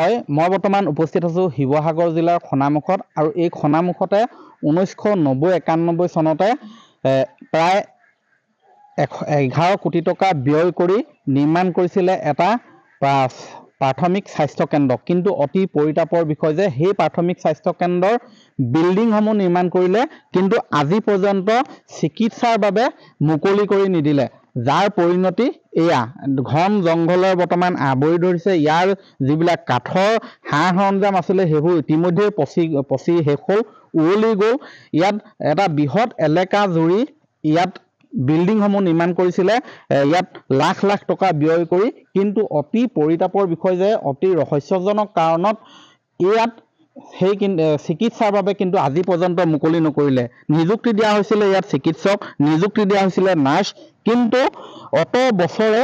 হয় মই বৰ্তমান উপস্থিত আছোঁ শিৱসাগৰ জিলাৰ খনামুখত আৰু এই খনামুখতে ঊনৈছশ নব্বৈ একানব্বৈ চনতে প্ৰায় এশ এঘাৰ কোটি টকা ব্যয় কৰি নিৰ্মাণ কৰিছিলে এটা প্ৰাথমিক স্বাস্থ্যকেন্দ্ৰ কিন্তু অতি পৰিতাপৰ বিষয় যে সেই প্ৰাথমিক স্বাস্থ্যকেন্দ্ৰৰ বিল্ডিংসমূহ নিৰ্মাণ কৰিলে কিন্তু আজি পৰ্যন্ত চিকিৎসাৰ বাবে মুকলি কৰি নিদিলে যাৰ পৰিণতি এয়া ঘন জংঘলৰ বৰ্তমান আৱৰি ধৰিছে ইয়াৰ যিবিলাক কাঠৰ সা সৰঞ্জাম আছিলে সেইবোৰ ইতিমধ্যে পচি পচি শেষ হ'ল উৱলি গ'ল ইয়াত এটা বৃহৎ এলেকা জুৰি ইয়াত বিল্ডিংসমূহ নিৰ্মাণ কৰিছিলে এৰ ইয়াত লাখ লাখ টকা ব্যয় কৰি কিন্তু অতি পৰিতাপৰ বিষয় যে অতি ৰহস্যজনক কাৰণত ইয়াত সেই চিকিৎসাৰ বাবে কিন্তু আজি পৰ্যন্ত মুকলি নকৰিলে নিযুক্তি দিয়া হৈছিলে ইয়াত চিকিৎসক নিযুক্তি দিয়া হৈছিলে নাৰ্ছ কিন্তু অত বছৰে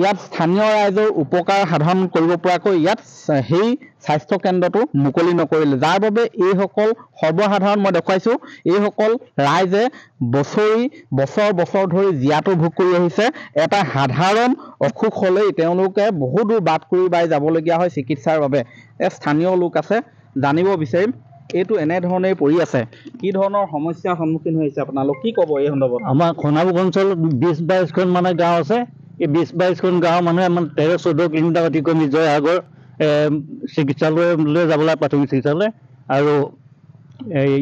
ইয়াত স্থানীয় ৰাইজৰ উপকাৰ সাধন কৰিব পৰাকৈ ইয়াত সেই স্বাস্থ্য কেন্দ্ৰটো মুকলি নকৰিলে যাৰ বাবে এইসকল সৰ্বসাধাৰণ মই দেখুৱাইছো এইসকল ৰাইজে বছৰি বছৰ বছৰ ধৰি জীয়াটো ভোগ কৰি আহিছে এটা সাধাৰণ অসুখ হ'লেই তেওঁলোকে বহু দূৰ বাট কৰি বাই যাবলগীয়া হয় চিকিৎসাৰ বাবে স্থানীয় লোক আছে জানিব বিচাৰিম এইটো এনেধৰণেই পৰি আছে কি ধৰণৰ সমস্যাৰ সন্মুখীন হৈ আছে আপোনালোক কি ক'ব এই সন্দৰ্ভত আমাৰ সোণাবুক অঞ্চলত বিছ বাইছখন মানে গাঁও আছে এই বিছ বাইছখন গাঁৱৰ মানুহে মানে তেৰ চৈধ্য কিলোমিটাৰ অতিক্ৰমি জয়সাগৰ চিকিৎসালয়লৈ লাগে প্ৰাথমিক চিকিৎসালয় আৰু এই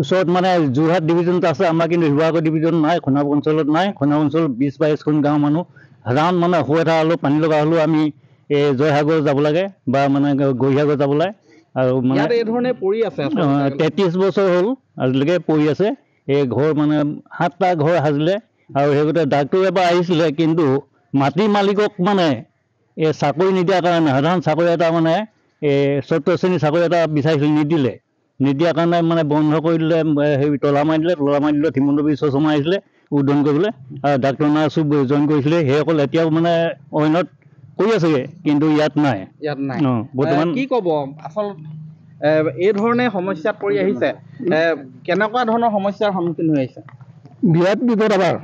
ওচৰত মানে যোৰহাট ডিভিজনটো আছে আমাৰ কিন্তু শিৱসাগৰ ডিভিজন নাই সোণাবুক অঞ্চলত নাই সোণাবুক অঞ্চলত বিছ বাইছখন গাঁৱৰ মানুহ সাধাৰণ মানে অসুবিধা হ'লেও পানী লগা হ'লেও আমি এই জয়সাগৰ যাব লাগে বা মানে গৰিসাগৰ যাব লাগে আৰু মানে এই পৰি আছে তেত্ৰিছ বছৰ হ'ল আজিলৈকে পৰি আছে এই ঘৰ মানে সাতটা ঘৰ সাজিলে আৰু সেইগতে ডাক্তৰ এবাৰ আহিছিলে কিন্তু মাটি মালিকক মানে এই চাকৰি নিদিয়াৰ কাৰণে সাধাৰণ চাকৰি এটা মানে এই চত্ৰ শ্ৰেণীৰ চাকৰি এটা বিচাৰিছিল নিদিলে নিদিয়াৰ কাৰণে মানে বন্ধ কৰি দিলে সেই তলা মাৰি দিলে তলা মাৰি দিলে হিমন্ত বিশ্ব শৰ্মা আহিছিলে উদ্বোধন কৰিবলৈ আৰু ডাক্তৰ নাৰ্ছো জইন কৰিছিলে সেইসকল এতিয়াও মানে অইনত কৈ আছে কিন্তু ইয়াত নাই বৰ্তমান কি ক'ব আচল এই ধৰণে সমস্যাত পৰি আহিছে কেনেকুৱা ধৰণৰ সমস্যাৰ সন্মুখীন হৈ আহিছে বিৰাট বিপদ আমাৰ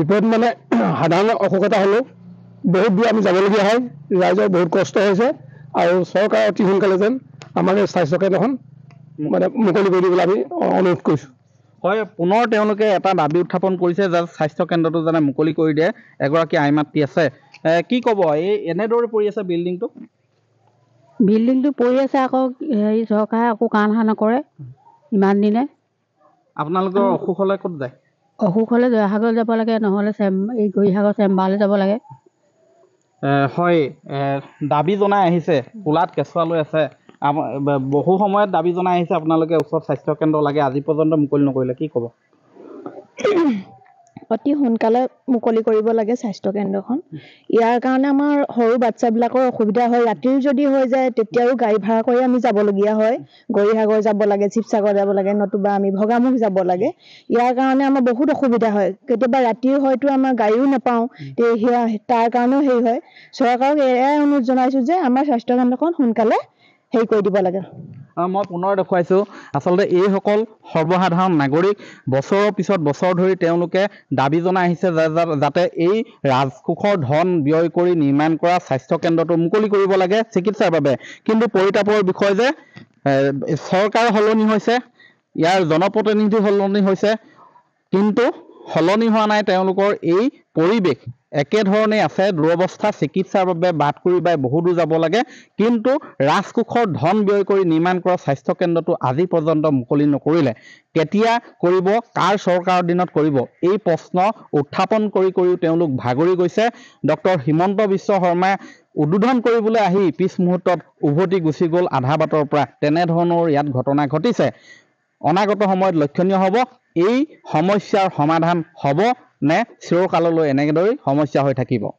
বিপদ মানে সাধাৰণ অসুখ হ'লেও বহুত দূৰ আমি যাবলগীয়া হয় ৰাইজৰ বহুত কষ্ট হৈছে আৰু চৰকাৰে অতি সোনকালে যেন আমাৰ এই স্বাস্থ্য কেন্দ্ৰখন মানে মুকলি কৰি দিবলৈ আমি অনুৰোধ কৰিছোঁ হয় পুনৰ তেওঁলোকে এটা দাবী উত্থাপন কৰিছে যে স্বাস্থ্য কেন্দ্ৰটো যেনে মুকলি কৰি দিয়ে এগৰাকী আই মাতৃ আছে কি ক'ব এই এনেদৰে পৰি আছে বিল্ডিংটো বিল্ডিংটো পৰি আছে আকৌ হেৰি চৰকাৰে একো কাণসাৰ নকৰে ইমান দিনে আপোনালোকৰ অসুখ হ'লে ক'ত যায় অসুখ হ'লে জয়সাগৰ যাব লাগে নহ'লে এই গৰিসাগৰ চেম্বাৰলৈ যাব লাগে হয় দাবী জনাই আহিছে কোলাত কেঁচুৱা লৈ আছে বহু সময়ত দাবী জনাই আহিছে আপোনালোকে ওচৰত স্বাস্থ্যকেন্দ্ৰ লাগে আজি পৰ্যন্ত মুকলি নকৰিলে কি ক'ব অতি সোনকালে মুকলি কৰিব লাগে স্বাস্থ্যকেন্দ্ৰখন ইয়াৰ কাৰণে আমাৰ সৰু বাচ্ছাবিলাকৰ অসুবিধা হয় ৰাতিও যদি হৈ যায় তেতিয়াও গাড়ী ভাড়া কৰি আমি যাবলগীয়া হয় গৰিসাগৰ যাব লাগে শিৱসাগৰ যাব লাগে নতুবা আমি ভগামুখ যাব লাগে ইয়াৰ কাৰণে আমাৰ বহুত অসুবিধা হয় কেতিয়াবা ৰাতি হয়তো আমাৰ গাড়ীও নাপাওঁ সেয়া তাৰ কাৰণেও হেৰি হয় চৰকাৰক এয়াই অনুৰোধ জনাইছোঁ যে আমাৰ স্বাস্থ্যকেন্দ্ৰখন সোনকালে হেৰি কৰি দিব লাগে মই পুনৰ দেখুৱাইছো আচলতে এইসকল সৰ্বসাধাৰণ নাগৰিক বছৰৰ পিছত বছৰ ধৰি তেওঁলোকে দাবী জনাই আহিছে যাতে এই ৰাজকোষৰ ধন ব্যয় কৰি নিৰ্মাণ কৰা স্বাস্থ্য কেন্দ্ৰটো মুকলি কৰিব লাগে চিকিৎসাৰ বাবে কিন্তু পৰিতাপৰ বিষয় যে চৰকাৰ সলনি হৈছে ইয়াৰ জনপ্ৰতিনিধি সলনি হৈছে কিন্তু সলনি হোৱা নাই তেওঁলোকৰ এই পৰিৱেশ একেধৰণেই আছে দুৰৱস্থা চিকিৎসাৰ বাবে বাট কৰি বাই বহুতো যাব লাগে কিন্তু ৰাজকোষৰ ধন ব্যয় কৰি নিৰ্মাণ কৰা স্বাস্থ্য কেন্দ্ৰটো আজি পৰ্যন্ত মুকলি নকৰিলে কেতিয়া কৰিব কাৰ চৰকাৰৰ দিনত কৰিব এই প্ৰশ্ন উত্থাপন কৰি কৰিও তেওঁলোক ভাগৰি গৈছে ডক্টৰ হিমন্ত বিশ্ব শৰ্মাই উদ্বোধন কৰিবলৈ আহি পিছ মুহূৰ্তত উভতি গুচি গ'ল আধা বাটৰ পৰা তেনেধৰণৰ ইয়াত ঘটনা ঘটিছে অনাগত সময়ত লক্ষণীয় হ'ব এই সমস্যাৰ সমাধান হ'ব নে কাললৈ এনেদৰেই সমস্যা হৈ থাকিব